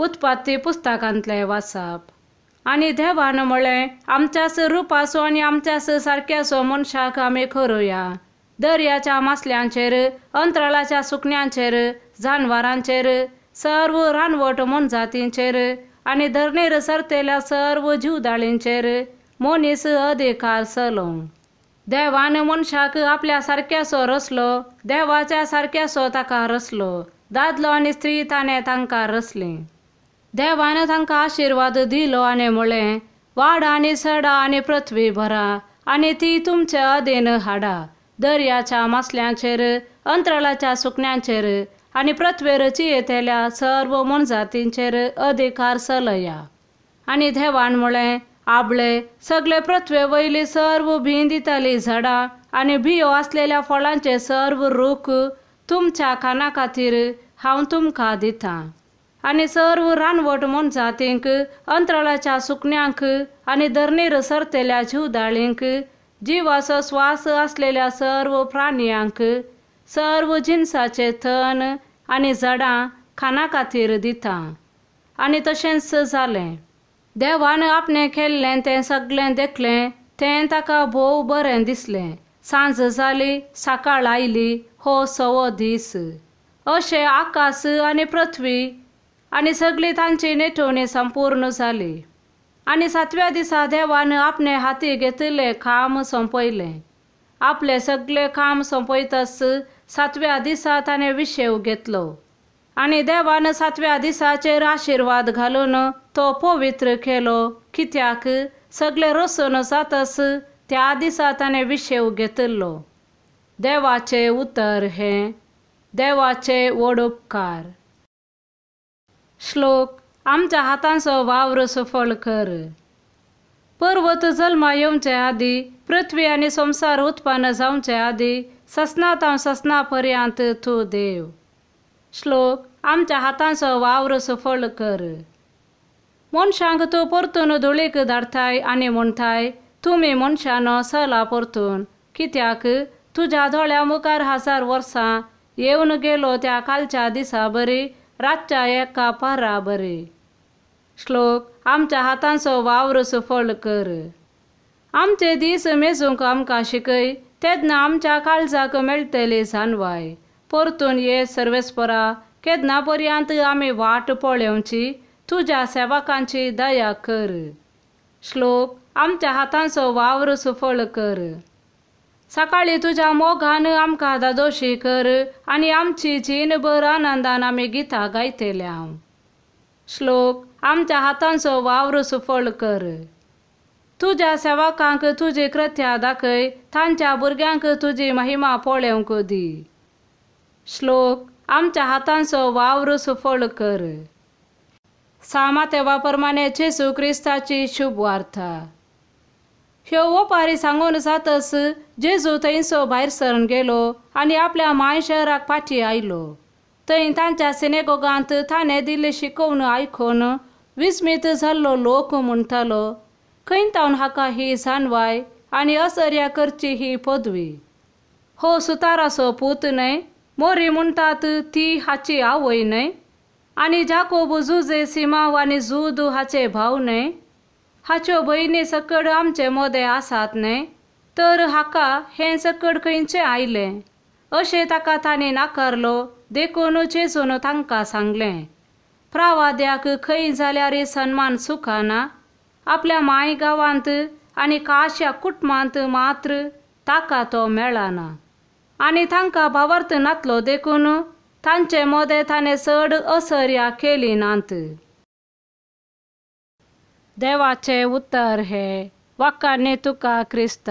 उत्पाती पुस्तकांतले वाचप आणि देवान म्हळें आमच्याच रूप आणि आनी आमच्यास सारके सो मनशाक आमी खरोया दर्याच्या मासल्यांचेर अंतराळाच्या सुकण्यांचेर जानवरांचेर सर्व रानवट मनजातींचेर आणि धरणेर सरतेल्या सर्व जीवदाळींचेर मोनीस अधिकार सलो देवान मनशाक आपल्या सारक्यासो रसलो देवाच्या सारक्यासो ताका रसलो दादलो आणि स्त्री ताणें तांकां रसलें देवान तांकां आशिर्वाद दिलो आनी म्हळें वाड आनी सडा आनी पृथ्वी भरा आनी ती तुमच्या अधीन हाडा दर्याच्या मासल्यांचेर अंतराळाच्या सुकण्यांचेर आनी पृथ्वेर चियेतेल्या सर्व मनजातींचेर अधिकार सलया आनी देवान म्हळें आबळे सगळे पृथ्वे वयली सर्व भिं दिताली झाडां आनी बियो आसलेल्या फळांचे सर्व रूख तुमच्या खाना खातीर हांव तुमकां दितां आणि सर्व रानवट जातींक अंतराळाच्या सुकण्यांक आणि धरणीर सरतेल्या जीवदाळींक जीवास श्वास असलेल्या सर्व प्राण्यांक सर्व जिन्साचे थन आणि झाडां खाना खातीर दिता आणि तशेंच जालें देवान आपणें केल्लें तें सगळें देखलें तें ताका भोव बरें दिसलें सांज जाली सकाळ आयली हो सवो दीस अशें आकाश आनी पृथ्वी आणि सगळे त्यांचे नेठवणे संपूर्ण झाले आणि सातव्या दिसा देवानं आपणे हाती घेतले काम संपयले आपले सगळे काम संपयतच सातव्या दिसा ताणे विशेव घेतलो आणि देवान सातव्या दिसाचे आशीर्वाद घालून तो पवित्र केलो कित्याक सगळे रोसोन जातस त्या दिसा ताणे विशेव घेतलो देवाचे उतर हे देवाचे ओडोपकार श्लोक आमच्या हातांस वावर सफल कर पर्वत येऊनच्या आधी पृथ्वी आणि संसार उत्पन्न जाऊनच्या आधी ससना ससनापर्यंत तू देव श्लोक आमच्या हातांस वावर सफल कर मनशांक तो परतून धुळीक धाडताय आणि म्हणताय तुम्ही मनशान सला परतून कित्याक तुझ्या धोळ्या मुखार हजार वर्सां येऊन गेलो त्या कालच्या दिसा बरी रातच्या एका पारा बरे श्लोक आमच्या हातांचो वावर सुफळ कर आमचे दीस मेजूंक आमकां शिकय तेदना आमच्या काळजाक मेळटली सानवाय परतून ये सर्वेस्परा केदना पर्यंत आमी वाट पळोवची तुज्या सेवकांची दया कर श्लोक आमच्या हातांचो वावर सुफळ कर सकाळी तुझ्या मोगान आमका दादोशी कर आणि आमची चीन बर आनंदान आम्ही गीता गायतेल्या श्लोक आमच्या हातांचो वावर सुफळ कर तुझ्या सेवकांक तुझी कृत्या दाखय तांच्या भुरग्यांक तुझी महिमा पोळेवंक दी श्लोक आमच्या हातांचो वावर सुफळ कर सामा तेव्हा प्रमाणे येशू क्रिस्ताची शुभ वार्ता ह्यो पारी सांगून जातस जेजू थंयसो भायर सरन गेलो आनी आपल्या माय शहराक फाटी आयलो थंय तांच्या सिनेगोगांत थाने दिले शिकोवन आयकून विस्मीत जाल्लो लोक म्हणटालो तावन हाका ही जानवाय आनी असर्या करची ही पदवी हो सुतारासो पूत न्हय मोरी म्हणटात ती हाची आवय न्हय आनी जाकोब सीमा सिमाव आनी जुदू हाचे भाव न्हय हाच्यो भयणी सकड आमचे मोदे आसात न्हय तर हाका हें सकड खंयचें आयले अशें ताका ताणें नाकारलो देखून चेसून तांकां सांगलें प्रावाद्याक खंय जाल्यार सन्मान सुखाना आपल्या गांवांत आनी काश्या कुटुंबांत मात्र ताका तो मेळना आनी तांकां भावार्थ नातलो देखून तांचे मोदे ताणें चड असर्या केली नात देवाचे उत्तर हे वाक्याने तुका क्रिस्त